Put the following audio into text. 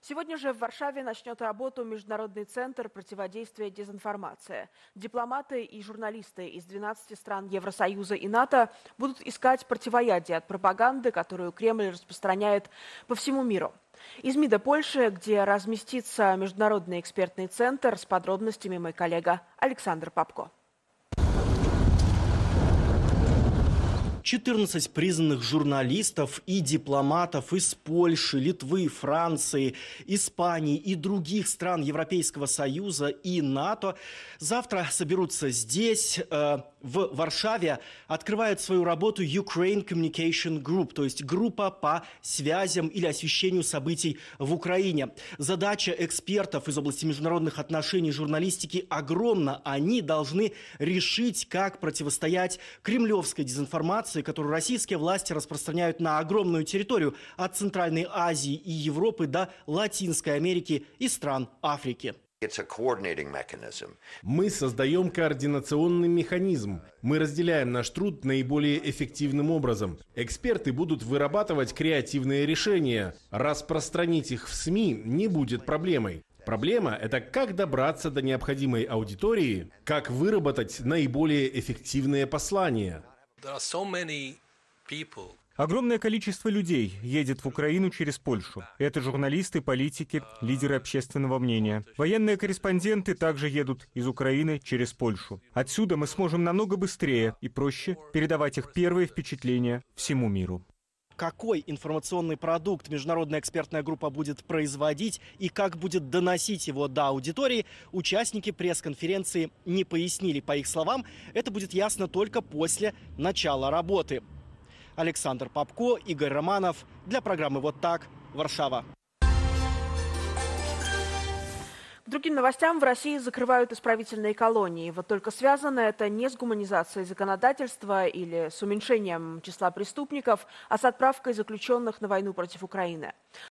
Сегодня же в Варшаве начнет работу Международный центр противодействия дезинформации. Дипломаты и журналисты из 12 стран Евросоюза и НАТО будут искать противоядие от пропаганды, которую Кремль распространяет по всему миру. Из МИДа Польши, где разместится Международный экспертный центр, с подробностями мой коллега Александр Попко. 14 признанных журналистов и дипломатов из Польши, Литвы, Франции, Испании и других стран Европейского Союза и НАТО завтра соберутся здесь. Э, в Варшаве открывает свою работу Ukraine Communication Group, то есть группа по связям или освещению событий в Украине. Задача экспертов из области международных отношений и журналистики огромна. Они должны решить, как противостоять кремлевской дезинформации, которую российские власти распространяют на огромную территорию от Центральной Азии и Европы до Латинской Америки и стран Африки. Мы создаем координационный механизм. Мы разделяем наш труд наиболее эффективным образом. Эксперты будут вырабатывать креативные решения. Распространить их в СМИ не будет проблемой. Проблема – это как добраться до необходимой аудитории, как выработать наиболее эффективные послания. Огромное количество людей едет в Украину через Польшу. Это журналисты, политики, лидеры общественного мнения. Военные корреспонденты также едут из Украины через Польшу. Отсюда мы сможем намного быстрее и проще передавать их первые впечатления всему миру какой информационный продукт международная экспертная группа будет производить и как будет доносить его до аудитории, участники пресс-конференции не пояснили. По их словам, это будет ясно только после начала работы. Александр Попко, Игорь Романов. Для программы «Вот так» Варшава. К другим новостям в России закрывают исправительные колонии. Вот только связано это не с гуманизацией законодательства или с уменьшением числа преступников, а с отправкой заключенных на войну против Украины.